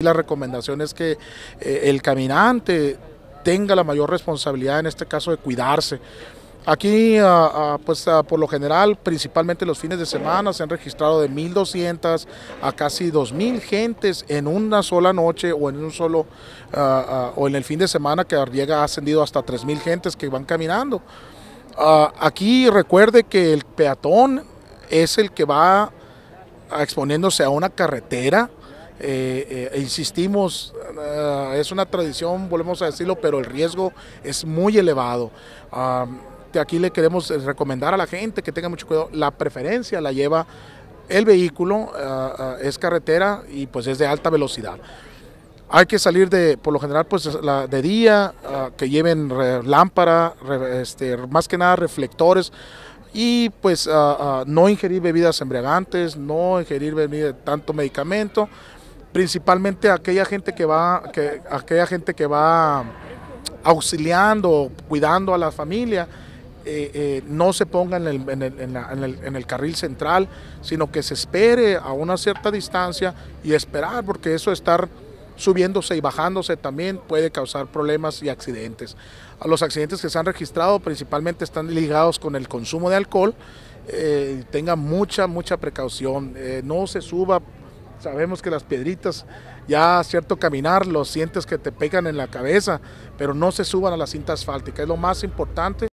La recomendación es que eh, el caminante tenga la mayor responsabilidad en este caso de cuidarse. Aquí, ah, ah, pues ah, por lo general, principalmente los fines de semana, se han registrado de 1.200 a casi 2.000 gentes en una sola noche o en un solo, o en el fin de semana que llega ha ascendido hasta 3.000 gentes que van caminando. aquí recuerde que el peatón es el que va exponiéndose a una carretera, eh, eh, insistimos, eh, es una tradición, volvemos a decirlo, pero el riesgo es muy elevado. aquí le queremos recomendar a la gente que tenga mucho cuidado, la preferencia la lleva el vehículo, es carretera y pues es de alta velocidad. Hay que salir de, por lo general, pues la, de día, que lleven lámpara, este, más que nada reflectores y pues no ingerir bebidas embriagantes, no ingerir tanto medicamento principalmente aquella gente que va, que, aquella gente que va auxiliando, cuidando a la familia, eh, eh, no se ponga en el, carril central, sino que se espere a una cierta distancia y esperar, porque eso estar subiéndose y bajándose también puede causar problemas y accidentes. los accidentes que se han registrado principalmente están ligados con el consumo de alcohol. Eh, tenga mucha, mucha precaución, no se suba Sabemos que las piedritas, ya cierto caminar, los sientes que te pegan en la cabeza, pero no se suban a la cinta asfáltica. Es lo más importante